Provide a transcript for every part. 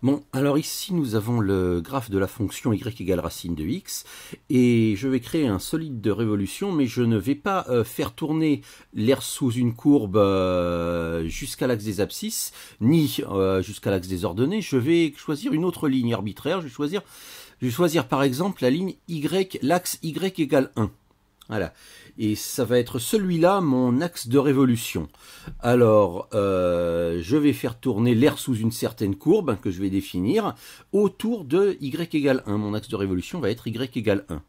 Bon, alors ici nous avons le graphe de la fonction y égale racine de x, et je vais créer un solide de révolution, mais je ne vais pas euh, faire tourner l'air sous une courbe euh, jusqu'à l'axe des abscisses, ni euh, jusqu'à l'axe des ordonnées, je vais choisir une autre ligne arbitraire, je vais choisir, je vais choisir par exemple la ligne y, l'axe y égale 1. Voilà. Et ça va être celui-là mon axe de révolution. Alors, euh, je vais faire tourner l'air sous une certaine courbe que je vais définir autour de y égale 1. Mon axe de révolution va être y égale 1.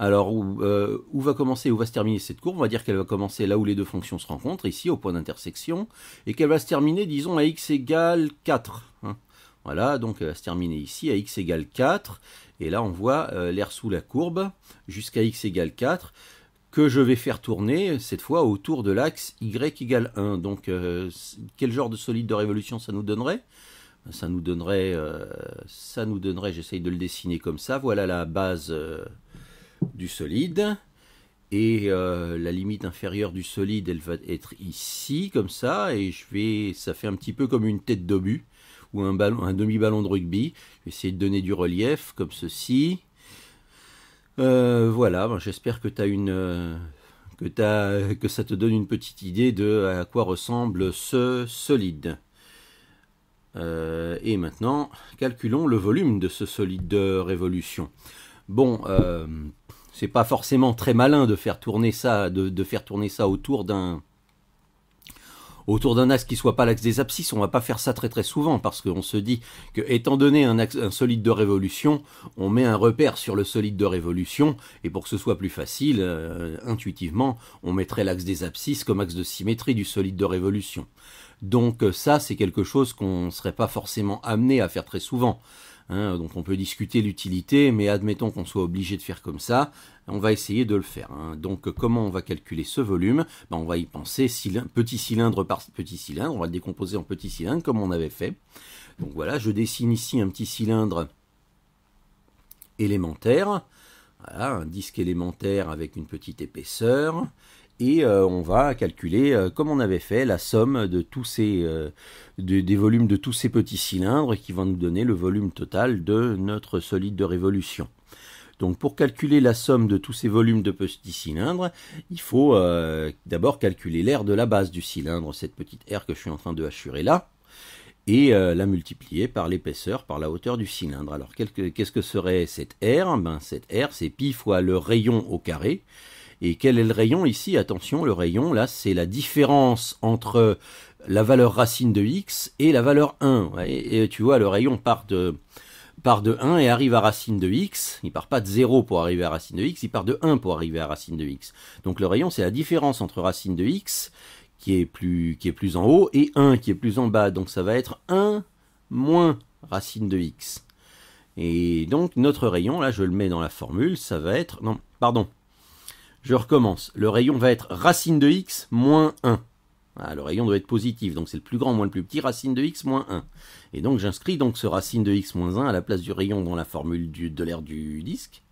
Alors, euh, où, va commencer, où va se terminer cette courbe On va dire qu'elle va commencer là où les deux fonctions se rencontrent, ici, au point d'intersection, et qu'elle va se terminer, disons, à x égale 4. Hein. voilà, donc elle va se terminer ici à x égale 4. Et là, on voit euh, l'air sous la courbe jusqu'à x égale 4 que je vais faire tourner, cette fois, autour de l'axe Y égale 1. Donc, euh, quel genre de solide de révolution ça nous donnerait Ça nous donnerait, euh, ça nous donnerait, j'essaye de le dessiner comme ça, voilà la base euh, du solide. Et la limite inférieure du solide, elle va être ici, comme ça, et je vais, ça fait un petit peu comme une tête d'obus, ou un, un demi-ballon de rugby. Je essayer de donner du relief, comme ceci. Euh, voilà, ben, j'espère que tu une. Euh, que, as, que ça te donne une petite idée de à quoi ressemble ce solide. Euh, et maintenant, calculons le volume de ce solide de révolution. Bon, c'est pas forcément très malin de faire tourner ça, de faire tourner ça autour d'un autour d'un axe qui soit pas l'axe des abscisses, on va pas faire ça très très souvent parce qu'on se dit que étant donné un, un solide de révolution, on met un repère sur le solide de révolution et pour que ce soit plus facile, euh, intuitivement, on mettrait l'axe des abscisses comme axe de symétrie du solide de révolution. Donc ça, c'est quelque chose qu'on ne serait pas forcément amené à faire très souvent. Hein, donc on peut discuter l'utilité, mais admettons qu'on soit obligé de faire comme ça, on va essayer de le faire. Hein. Donc comment on va calculer ce volume ben, On va y penser petit cylindre par petit cylindre, on va le décomposer en petit cylindres comme on avait fait. Donc voilà, je dessine ici un petit cylindre élémentaire, un disque élémentaire avec une petite épaisseur, et euh, on va calculer, euh, comme on avait fait, la somme de tous ces, euh, des volumes de tous ces petits cylindres qui vont nous donner le volume total de notre solide de révolution. Donc pour calculer la somme de tous ces volumes de petits cylindres, il faut d'abord calculer l'aire de la base du cylindre, cette petite aire que je suis en train de hachurer là, et la multiplier par l'épaisseur, par la hauteur du cylindre. Alors qu'est-ce que serait cette aire ben, Cette aire, c'est pi fois le rayon au carré, et quel est le rayon ici Attention, le rayon, là, c'est la différence entre la valeur racine de x et la valeur 1. Et, euh, tu vois, le rayon part de, part de 1 et arrive à racine de x. Il part pas de 0 pour arriver à racine de x, il part de 1 pour arriver à racine de x. Donc le rayon, c'est la différence entre racine de x, qui est plus, qui est plus en haut, et 1 qui est plus en bas. Donc ça va être 1 moins racine de x. Et donc notre rayon, là je le mets dans la formule, ça va être... Non, pardon. Je recommence. Le rayon va être racine de x moins 1. Ah, le rayon doit être positif, donc c'est le plus grand moins le plus petit, racine de x moins 1. Et donc j'inscris donc ce racine de x moins 1 à la place du rayon dans la formule du, de l'air du disque.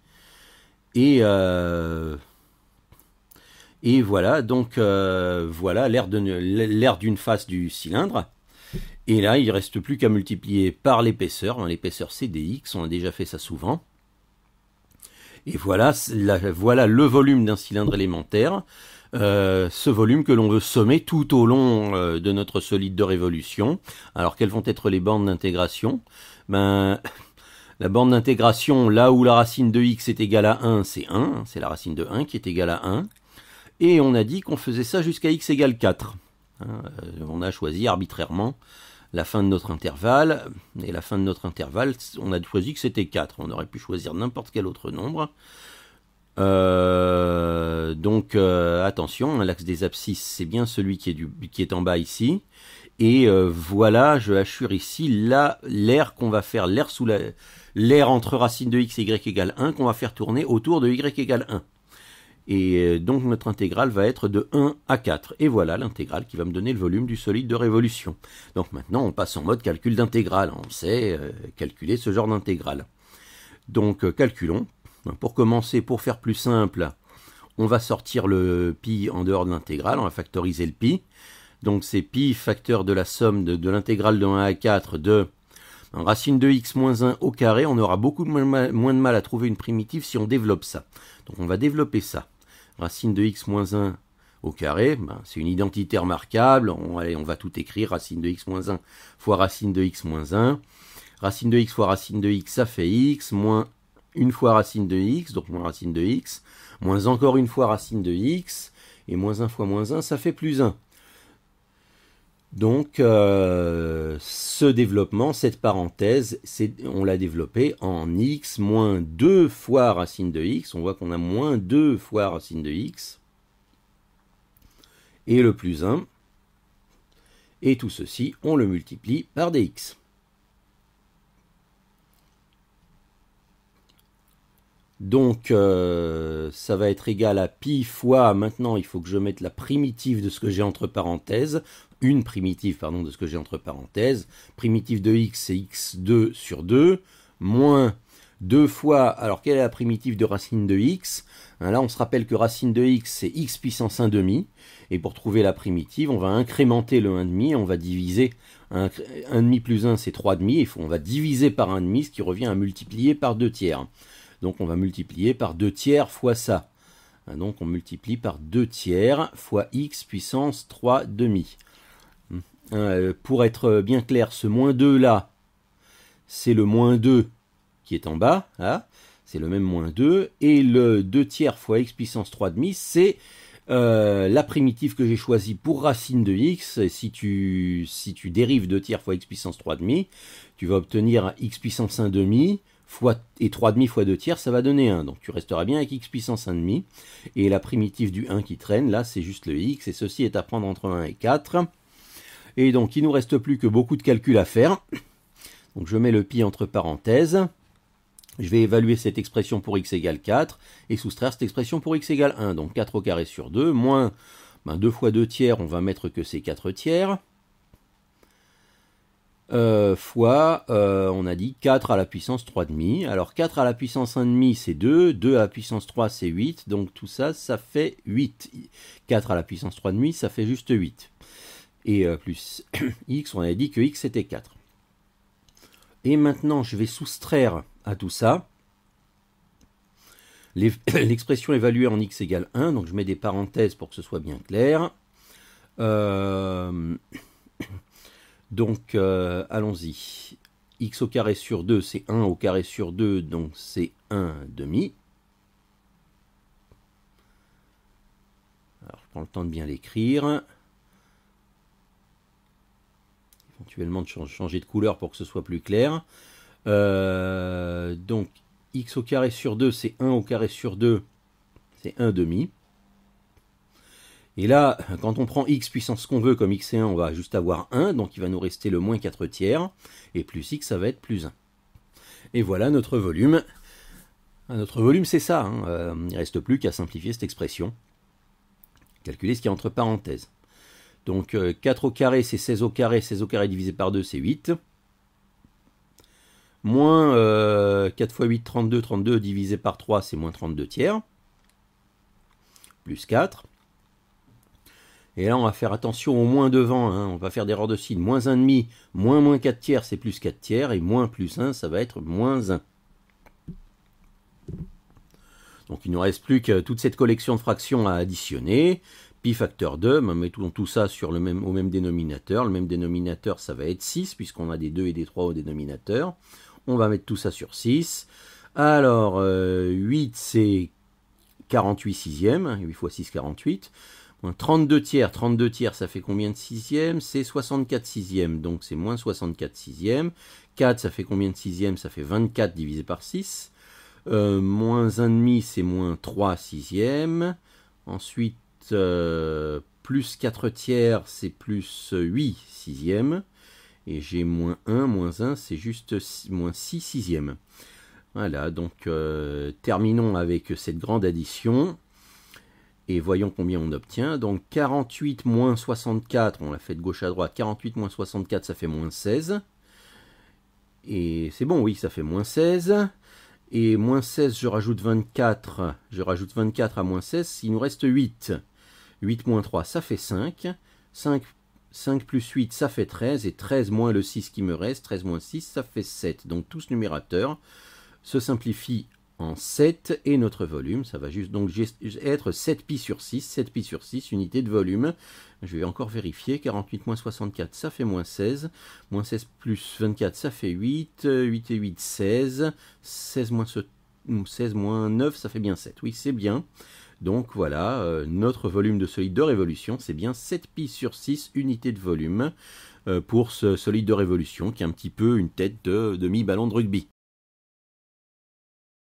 Et, euh, et voilà, donc euh, voilà l'air d'une face du cylindre. Et là, il ne reste plus qu'à multiplier par l'épaisseur. L'épaisseur, c'est dx, on a déjà fait ça souvent. Et voilà, le volume d'un cylindre élémentaire. Euh, ce volume que l'on veut sommer tout au long euh, de notre solide de révolution. Alors quelles vont être les bandes d'intégration Ben la bande d'intégration là où la racine de x est égale à 1, c'est 1, hein, c'est la racine de 1 qui est égale à 1 et on a dit qu'on faisait ça jusqu'à x égale 4. Hein. Euh, on a choisi arbitrairement la fin de notre intervalle. Et la fin de notre intervalle, on a choisi que c'était 4. On aurait pu choisir n'importe quel autre nombre. Euh, donc euh, attention, hein, l'axe des abscisses, c'est bien celui qui est, qui est en bas ici. Et euh, voilà, je assure ici l'air qu'on va faire, l'air sous l'air entre racine de x et y égale 1 qu'on va faire tourner autour de y égale 1. Et euh, donc notre intégrale va être de 1 à 4. Et voilà l'intégrale qui va me donner le volume du solide de révolution. Donc maintenant on passe en mode calcul d'intégrale. On sait euh, calculer ce genre d'intégrale. Donc euh, calculons. Pour commencer, pour faire plus simple, on va sortir le pi en dehors de l'intégrale, on va factoriser le pi. Donc c'est pi facteur de la somme de, l'intégrale de 1 à 4 de racine de x moins 1 au carré, on aura beaucoup moins de mal à trouver une primitive si on développe ça. Donc on va développer ça racine de x moins 1 au carré, ben, c'est une identité remarquable. On, on va tout écrire, racine de x moins 1 fois racine de x moins 1. Racine de x fois racine de x, ça fait x, moins une fois racine de x, donc moins racine de x, moins encore une fois racine de x, et moins 1 fois moins 1, ça fait plus 1. Donc euh, ce développement, cette parenthèse, on l'a développé en x moins 2 fois racine de x. On voit qu'on a moins 2 fois racine de x. Et le plus 1. Et tout ceci, on le multiplie par dx. Donc euh, ça va être égal à pi fois, maintenant il faut que je mette la primitive de ce que j'ai entre parenthèses, une primitive pardon, de ce que j'ai entre parenthèses. Primitive de x, c'est x2 sur 2, moins 2 fois, alors quelle est la primitive de racine de x hein, Là, on se rappelle que racine de x, c'est x puissance 1 demi. Et pour trouver la primitive, on va incrémenter le 1 demi, on va diviser. 1 demi plus 1, c'est 3 demi. On va diviser par 1 demi, ce qui revient à multiplier par 2 tiers. Donc on va multiplier par 2 tiers fois ça. Hein, donc on multiplie par 2 tiers fois x puissance 3 demi. Hein, euh, pour être bien clair, ce moins 2 là, c'est le moins 2 qui est en bas, hein, c'est le même moins 2, et le 2 tiers fois x puissance 3 demi, c'est euh, la primitive que j'ai choisie pour racine de x, et si tu, si tu dérives 2 tiers fois x puissance 3 demi, tu vas obtenir x puissance 1 demi, et 3 demi fois 2 tiers, ça va donner 1. Donc tu resteras bien avec x puissance 1 demi. Et la primitive du 1 qui traîne, là, c'est juste le x, et ceci est à prendre entre 1 et 4. Et donc il ne nous reste plus que beaucoup de calculs à faire. Donc je mets le pi entre parenthèses. Je vais évaluer cette expression pour x égale 4 et soustraire cette expression pour x égale 1. Donc 4 au carré sur 2 moins 2 ben, fois 2 tiers, on va mettre que c'est 4 tiers. Euh, fois, euh, on a dit 4 à la puissance 3,5. Alors 4 à la puissance 1,5 c'est 2, 2 à la puissance 3 c'est 8, donc tout ça, ça fait 8. 4 à la puissance 3,5 ça fait juste 8 et euh, plus x, on avait dit que x était 4. Et maintenant, je vais soustraire à tout ça l'expression évaluée en x égale 1, donc je mets des parenthèses pour que ce soit bien clair. Euh, donc, euh, allons-y. x au carré sur 2, c'est 1 au carré sur 2, donc c'est 1 demi. Alors, je prends le temps de bien l'écrire. de changer de couleur pour que ce soit plus clair. Euh, donc x au carré sur 2, c'est 1 au carré sur 2, c'est 1 demi. Et là, quand on prend x puissance qu'on veut comme x et 1, on va juste avoir 1, donc il va nous rester le moins 4 tiers, et plus x, ça va être plus 1. Et voilà notre volume. Ah, notre volume, c'est ça. Hein. Euh, il ne reste plus qu'à simplifier cette expression. Calculer ce qu'il y a entre parenthèses. Donc 4 euh, au carré, c'est 16 au carré. 16 au carré divisé par 2, c'est 8. Moins 4 euh, fois 8, 32. 32 divisé par 3, c'est moins 32 tiers. Plus 4. Et là, on va faire attention au moins devant. Hein. On va faire des erreurs de signe. Moins 1,5, moins moins 4 tiers, c'est plus 4 tiers. Et moins plus 1, ça va être moins 1. Donc il ne nous reste plus que toute cette collection de fractions à additionner pi facteur 2, on mettons tout ça sur le même, au même dénominateur. Le même dénominateur, ça va être 6, puisqu'on a des 2 et des 3 au dénominateur. On va mettre tout ça sur 6. Alors, 8, euh, c'est 48 sixièmes. 8 fois 6, 48. Moins 32 tiers. 32 tiers, ça fait combien de sixièmes C'est 64 sixièmes, donc c'est moins 64 sixièmes. 4, ça fait combien de sixièmes Ça fait 24 divisé par 6. Euh, moins 1,5, c'est moins 3 sixièmes. Ensuite, euh, plus 4 tiers, c'est plus 8 sixièmes. Et j'ai moins 1, moins 1, c'est juste 6, moins 6 sixièmes. Voilà, donc euh, terminons avec cette grande addition. Et voyons combien on obtient. Donc 48 moins 64, on l'a fait de gauche à droite, 48 moins 64, ça fait moins 16. Et c'est bon, oui, ça fait moins 16. Et moins 16, je rajoute 24. Je rajoute 24 à moins 16, il nous reste 8. 8 moins 3, ça fait 5. 5, plus 8, ça fait 13. Et 13 moins le 6 qui me reste, 13 moins 6, ça fait 7. Donc tout ce numérateur se simplifie en 7 et notre volume, ça va juste donc être 7 pi sur 6, 7 pi sur 6, unité de volume. Je vais encore vérifier, 48 moins 64, ça fait moins 16, moins 16 plus 24, ça fait 8, 8 et 8, 16, 16 16 moins 9, ça fait bien 7, oui c'est bien. Donc voilà, euh, notre volume de solide de révolution, c'est bien 7 pi sur 6 unités de volume euh, pour ce solide de révolution qui est un petit peu une tête de demi-ballon de rugby.